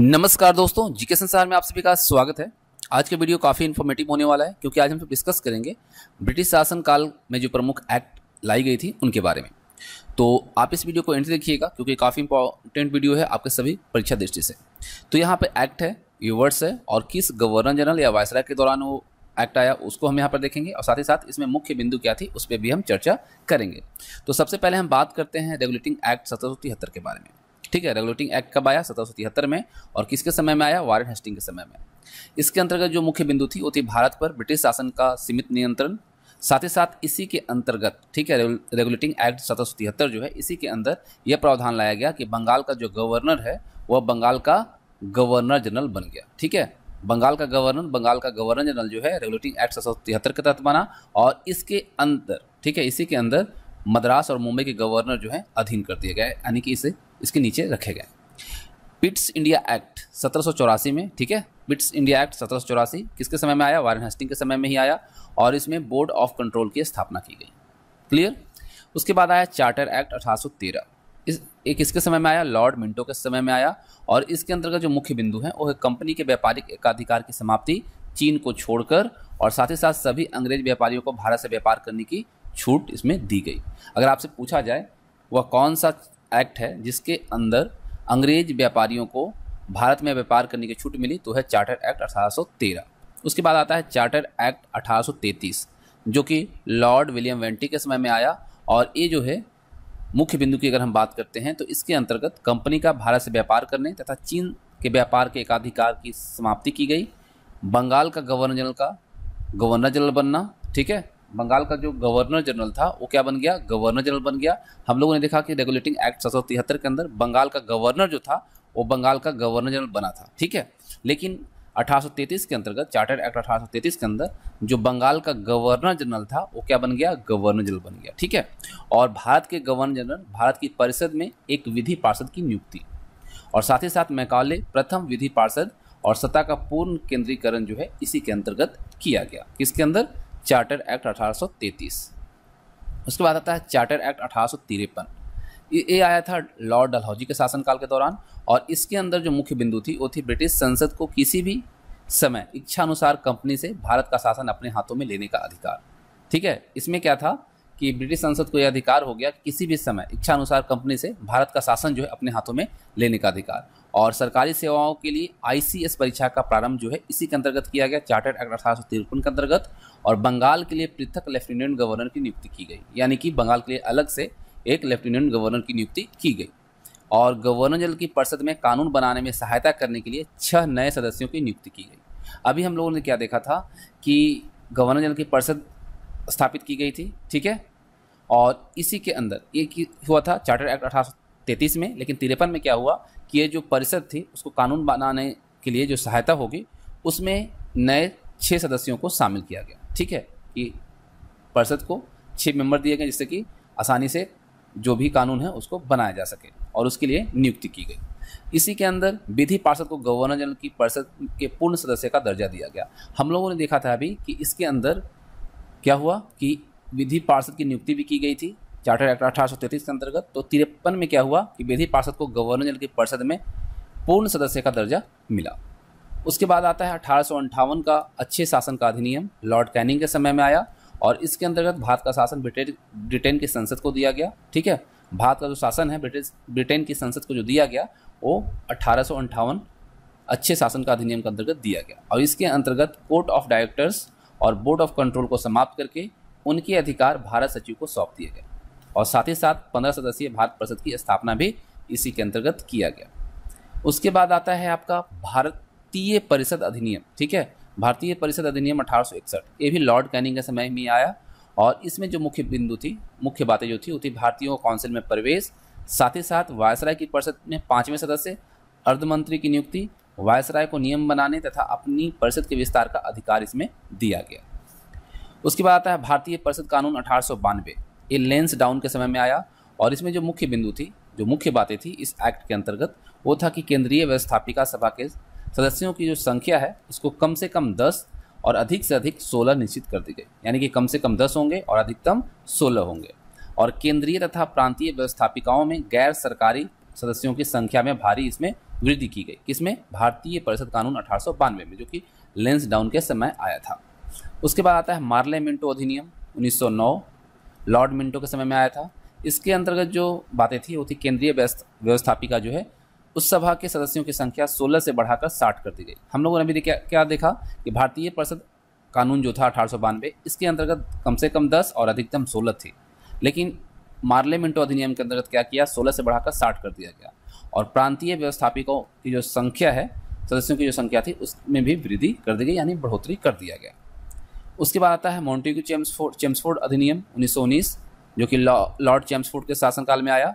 नमस्कार दोस्तों जीके संसार में आप सभी का स्वागत है आज का वीडियो काफ़ी इन्फॉर्मेटिव होने वाला है क्योंकि आज हम सब डिस्कस करेंगे ब्रिटिश शासनकाल में जो प्रमुख एक्ट लाई गई थी उनके बारे में तो आप इस वीडियो को एंड देखिएगा क्योंकि काफ़ी इंपॉर्टेंट वीडियो है आपके सभी परीक्षा दृष्टि से तो यहाँ पर एक्ट है यूवर्स है और किस गवर्नर जनरल या वायसराय के दौरान वो एक्ट आया उसको हम यहाँ पर देखेंगे और साथ ही साथ इसमें मुख्य बिंदु क्या थी उस पर भी हम चर्चा करेंगे तो सबसे पहले हम बात करते हैं रेगुलेटिंग एक्ट सत्रह के बारे में ठीक है रेगुलेटिंग एक्ट कब आया सत्रह में और किसके समय में आया वारेन हेस्टिंग के समय में इसके अंतर्गत जो मुख्य बिंदु थी वो थी भारत पर ब्रिटिश शासन का सीमित नियंत्रण साथ ही साथ इसी के अंतर्गत ठीक है रेगुलेटिंग एक्ट सत्रह जो है इसी के अंदर यह प्रावधान लाया गया कि बंगाल का जो गवर्नर है वह बंगाल का गवर्नर जनरल बन गया ठीक है बंगाल का गवर्नर बंगाल का गवर्नर जनरल जो है रेगुलेटिंग एक्ट सत्रह के तहत बना और इसके अंदर ठीक है इसी के अंदर मद्रास और मुंबई के गवर्नर जो है अधीन कर दिए गए यानी कि इसे इसके नीचे रखे गए पिट्स इंडिया एक्ट सत्रह में ठीक है पिट्स इंडिया एक्ट सत्रह किसके समय में आया वारन हेस्टिंग के समय में ही आया और इसमें बोर्ड ऑफ कंट्रोल की स्थापना की गई क्लियर उसके बाद आया चार्टर एक्ट अठारह इस एक इसके समय में आया लॉर्ड मिंटो के समय में आया और इसके अंतर्गत जो मुख्य बिंदु है वो है कंपनी के व्यापारिक एकाधिकार की समाप्ति चीन को छोड़कर और साथ ही साथ सभी अंग्रेज व्यापारियों को भारत से व्यापार करने की छूट इसमें दी गई अगर आपसे पूछा जाए वह कौन सा एक्ट है जिसके अंदर अंग्रेज व्यापारियों को भारत में व्यापार करने की छूट मिली तो है चार्टर एक्ट अठारह उसके बाद आता है चार्टर एक्ट अठारह जो कि लॉर्ड विलियम वेंटी के समय में आया और ये जो है मुख्य बिंदु की अगर हम बात करते हैं तो इसके अंतर्गत कंपनी का भारत से व्यापार करने तथा चीन के व्यापार के एकाधिकार की समाप्ति की गई बंगाल का गवर्नर जनरल का गवर्नर जनरल बनना ठीक है बंगाल का जो गवर्नर जनरल था वो क्या बन गया गवर्नर जनरल बन गया हम लोगों ने देखा कि रेगुलेटिंग एक्ट सत्रह के अंदर बंगाल का गवर्नर जो था वो बंगाल का गवर्नर जनरल बना था ठीक है लेकिन 1833 के अंतर्गत चार्टर एक्ट 1833 के अंदर जो बंगाल का गवर्नर जनरल था वो क्या बन गया गवर्नर जनरल बन गया ठीक है और भारत के गवर्नर जनरल भारत की परिषद में एक विधि पार्षद की नियुक्ति और साथ ही साथ मैकाले प्रथम विधि पार्षद और सत्ता का पूर्ण केंद्रीकरण जो है इसी के अंतर्गत किया गया किसके अंदर चार्टर एक्ट अठारह उसके बाद आता है चार्टर एक्ट अठारह ये आया था लॉर्ड डलहौजी के शासनकाल के दौरान और इसके अंदर जो मुख्य बिंदु थी वो थी ब्रिटिश संसद को किसी भी समय इच्छा अनुसार कंपनी से भारत का शासन अपने हाथों में लेने का अधिकार ठीक है इसमें क्या था कि ब्रिटिश संसद को यह अधिकार हो गया कि किसी भी समय इच्छा अनुसार कंपनी से भारत का शासन जो है अपने हाथों में लेने का अधिकार और सरकारी सेवाओं के लिए आई परीक्षा का प्रारंभ जो है इसी के अंतर्गत किया गया चार्टर्ड एक्ट अठारह के अंतर्गत और बंगाल के लिए पृथक लेफ्टिनेंट गवर्नर की नियुक्ति की गई यानी कि बंगाल के लिए अलग से एक लेफ्टिनेंट गवर्नर की नियुक्ति की गई और गवर्नर जनरल की परिषद में कानून बनाने में सहायता करने के लिए छह नए सदस्यों की नियुक्ति की गई अभी हम लोगों ने क्या देखा था कि गवर्नर जनरल की परिषद स्थापित की गई थी ठीक है और इसी के अंदर ये हुआ था चार्टर एक्ट अठारह में लेकिन तिरपन में क्या हुआ कि ये जो परिषद थी उसको कानून बनाने के लिए जो सहायता होगी उसमें नए छः सदस्यों को शामिल किया गया ठीक है कि परिषद को छः मेंबर दिए गए जिससे कि आसानी से जो भी कानून है उसको बनाया जा सके और उसके लिए नियुक्ति की गई इसी के अंदर विधि पार्षद को गवर्नर जनरल की परिषद के पूर्ण सदस्य का दर्जा दिया गया हम लोगों ने देखा था अभी कि इसके अंदर क्या हुआ कि विधि पार्षद की नियुक्ति भी की गई थी चार्टर एक्ट अठारह के अंतर्गत तो तिरपन में क्या हुआ कि विधि पार्षद को गवर्नर जनरल की परिषद में पूर्ण सदस्य का दर्जा मिला उसके बाद आता है अठारह का अच्छे शासन का अधिनियम लॉर्ड कैनिंग के समय में आया और इसके अंतर्गत भारत का शासन ब्रिटेन ब्रिटेन की संसद को दिया गया ठीक है भारत का जो शासन है ब्रिटेन ब्रिटेन की संसद को जो दिया गया वो अठारह अच्छे शासन का अधिनियम के अंतर्गत दिया गया और इसके अंतर्गत कोर्ट ऑफ डायरेक्टर्स और बोर्ड ऑफ कंट्रोल को समाप्त करके उनके अधिकार भारत सचिव को सौंप दिए गए और साथ ही साथ पंद्रह सदस्यीय भारत परिषद की स्थापना भी इसी के अंतर्गत किया गया उसके बाद आता है आपका भारतीय परिषद अधिनियम ठीक है भारतीय परिषद अधिनियम अठारह ये भी लॉर्ड कैनिंग के समय में आया और इसमें जो मुख्य बिंदु थी मुख्य बातें जो थी वो थी भारतीयों काउंसिल में प्रवेश साथ ही साथ वायसराय की परिषद में पाँचवें सदस्य अर्धमंत्री की नियुक्ति वायसराय को नियम बनाने तथा अपनी परिषद के विस्तार का अधिकार इसमें दिया गया उसके बाद आता है भारतीय परिषद कानून अठारह ये लेंस डाउन के समय में आया और इसमें जो मुख्य बिंदु थी जो मुख्य बातें थी इस एक्ट के अंतर्गत वो था कि केंद्रीय व्यवस्थापिका सभा के सदस्यों की जो संख्या है उसको कम से कम दस और अधिक से अधिक सोलह निश्चित कर दी गई यानी कि कम से कम दस होंगे और अधिकतम सोलह होंगे और केंद्रीय तथा प्रांतीय व्यवस्थापिकाओं में गैर सरकारी सदस्यों की संख्या में भारी इसमें वृद्धि की गई किसमें भारतीय परिषद कानून अठारह में जो कि लेंस डाउन के समय आया था उसके बाद आता है मार्ले मिंटो अधिनियम 1909 लॉर्ड मिंटो के समय में आया था इसके अंतर्गत जो बातें थी वो थी केंद्रीय व्यवस्थापिका जो है उस सभा के सदस्यों की संख्या 16 से बढ़ाकर 60 कर दी गई हम लोगों ने भी क्या, क्या देखा कि भारतीय परिषद कानून जो था अठारह इसके अंतर्गत कम से कम 10 और अधिकतम 16 थी लेकिन मार्ले मिंटो अधिनियम के अंतर्गत क्या किया 16 से बढ़ाकर 60 कर दिया गया और प्रांतीय व्यवस्थापिकों की जो संख्या है सदस्यों की जो संख्या थी उसमें भी वृद्धि कर दी गई यानी बढ़ोतरी कर दिया गया उसके बाद आता है मॉन्टेग्यू चेम्सफोर्ड चेम्सफोर्ड अधिनियम उन्नीस जो कि लॉर्ड चेम्सफोर्ड के शासनकाल में आया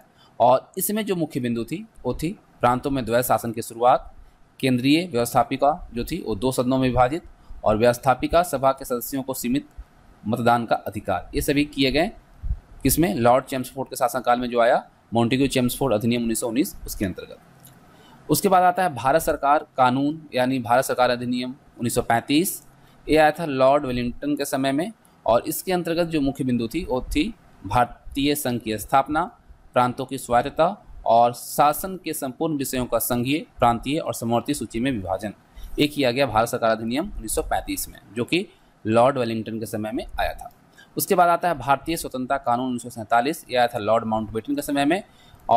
और इसमें जो मुख्य बिंदु थी वो थी प्रांतों में द्वैध शासन की शुरुआत केंद्रीय व्यवस्थापिका जो थी वो दो सदनों में विभाजित और व्यवस्थापिका सभा के सदस्यों को सीमित मतदान का अधिकार ये सभी किए गए किसमें लॉर्ड चेम्सफोर्ड के शासनकाल में जो आया मॉन्टेग्यू चेम्सफोर्ड अधिनियम उन्नीस उसके अंतर्गत उसके बाद आता है भारत सरकार कानून यानी भारत सरकार अधिनियम पैंतीस ये आया था लॉर्ड वेलिंगटन के समय में और इसके अंतर्गत जो मुख्य बिंदु थी वो थी भारतीय संघ की स्थापना प्रांतों की स्वायत्तता और शासन के संपूर्ण विषयों का संघीय प्रांतीय और समवर्ती सूची में विभाजन ये किया गया भारत सरकार अधिनियम 1935 में जो कि लॉर्ड वेलिंगटन के समय में आया था उसके बाद आता है भारतीय स्वतंत्रता कानून उन्नीस ये आया था लॉर्ड माउंटबेटन के समय में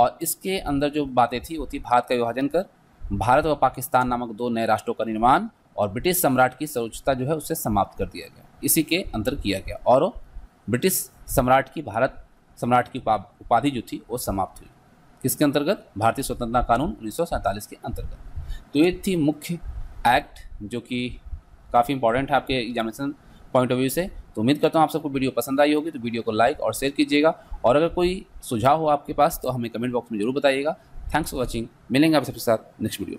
और इसके अंदर जो बातें थी वो थी भारत का विभाजन कर भारत व पाकिस्तान नामक दो नए राष्ट्रों का निर्माण और ब्रिटिश सम्राट की सर्वोच्चता जो है उसे समाप्त कर दिया गया इसी के अंतर किया गया और ब्रिटिश सम्राट की भारत सम्राट की उपाधि जो थी वो समाप्त हुई किसके अंतर्गत भारतीय स्वतंत्रता कानून उन्नीस के अंतर्गत तो ये थी मुख्य एक्ट जो कि काफ़ी इंपॉर्टेंट है आपके एग्जामिनेशन पॉइंट ऑफ व्यू से तो उम्मीद करता हूँ आप सबको वीडियो पसंद आई होगी तो वीडियो को लाइक और शेयर कीजिएगा और अगर कोई सुझाव हो आपके पास तो हमें कमेंट बॉक्स में जरूर बताइएगा थैंक्स फॉर वॉचिंग मिलेंगे आप सबके साथ नेक्स्ट वीडियो